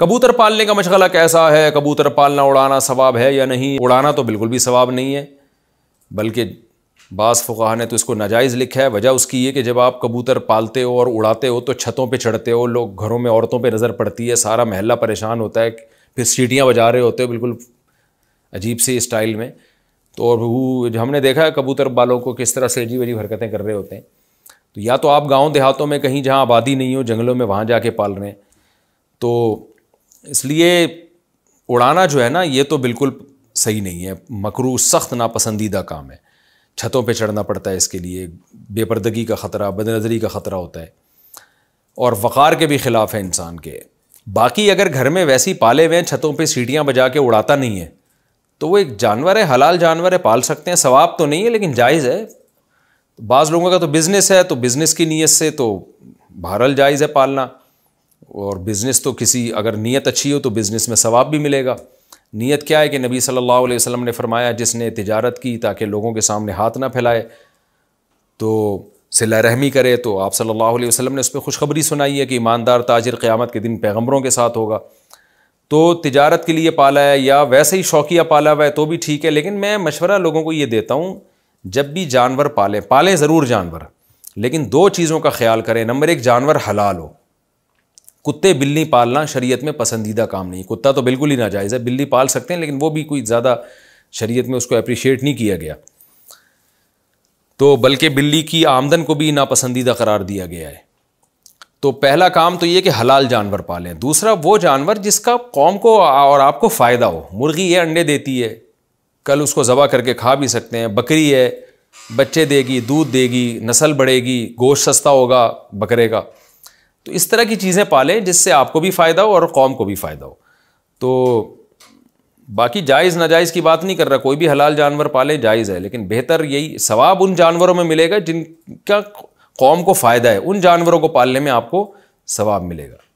कबूतर पालने का मशगला कैसा है कबूतर पालना उड़ाना सवाब है या नहीं उड़ाना तो बिल्कुल भी सवाब नहीं है बल्कि बास फ़ुकाह ने तो इसको नाजायज़ लिखा है वजह उसकी ये कि जब आप कबूतर पालते हो और उड़ाते हो तो छतों पे चढ़ते हो लोग घरों में औरतों पे नज़र पड़ती है सारा महल्ला परेशान होता है फिर सीटियाँ बजा रहे होते हो बिल्कुल अजीब सी स्टाइल में तो और वो हमने देखा है कबूतर बालों को किस तरह से अजीब अजीब हरकतें कर रहे होते हैं तो या तो आप गाँव देहातों में कहीं जहाँ आबादी नहीं हो जंगलों में वहाँ जा पाल रहे हैं तो इसलिए उड़ाना जो है ना ये तो बिल्कुल सही नहीं है मकरू सख्त नापसंदीदा काम है छतों पे चढ़ना पड़ता है इसके लिए बेपर्दगी का ख़तरा बदनज़री का ख़तरा होता है और वक़ार के भी ख़िलाफ़ है इंसान के बाकी अगर घर में वैसी पाले हुए हैं छतों पे सीटियाँ बजा के उड़ाता नहीं है तो वो एक जानवर है हलाल जानवर है पाल सकते हैं सवाब तो नहीं है लेकिन जायज़ है बाज़ लोगों का तो बिज़नेस है तो बिज़नेस की नीयत से तो बहरल जायज़ है पालना और बिज़नेस तो किसी अगर नीयत अच्छी हो तो बिज़नेस में सवाब भी मिलेगा नीयत क्या है कि नबी सल्लल्लाहु अलैहि वसल्लम ने फरमाया जिसने तिजारत की ताकि लोगों के सामने हाथ ना फैलाए तो सिला रहमी करे तो आप सल्लल्लाहु अलैहि वसल्लम ने उस पर खुशखबरी सुनाई है कि ईमानदार ताजर क़्यामत के दिन पैगम्बरों के साथ होगा तो तिजारत के लिए पाला है या वैसे ही शौकिया पाला हुआ है तो भी ठीक है लेकिन मैं मशवरा लोगों को ये देता हूँ जब भी जानवर पालें पालें ज़रूर जानवर लेकिन दो चीज़ों का ख्याल करें नंबर एक जानवर हलाल हो कुत्ते बिल्ली पालना शरीयत में पसंदीदा काम नहीं कुत्ता तो बिल्कुल ही नाजायज़ है बिल्ली पाल सकते हैं लेकिन वो भी कोई ज़्यादा शरीयत में उसको अप्रिशिएट नहीं किया गया तो बल्कि बिल्ली की आमदन को भी नापसंदीदा करार दिया गया है तो पहला काम तो ये कि हलाल जानवर पालें दूसरा वो जानवर जिसका कौम को और आपको फ़ायदा हो मुर्गी ये अंडे देती है कल उसको ज़बा करके खा भी सकते हैं बकरी है बच्चे देगी दूध देगी नस्ल बढ़ेगी गोश्त सस्ता होगा बकरे का तो इस तरह की चीज़ें पालें जिससे आपको भी फ़ायदा हो और कौम को भी फ़ायदा हो तो बाकी जायज़ नाजायज़ की बात नहीं कर रहा कोई भी हलाल जानवर पाले जायज़ है लेकिन बेहतर यही सवाब उन जानवरों में मिलेगा जिनका कौम को फ़ायदा है उन जानवरों को पालने में आपको सवाब मिलेगा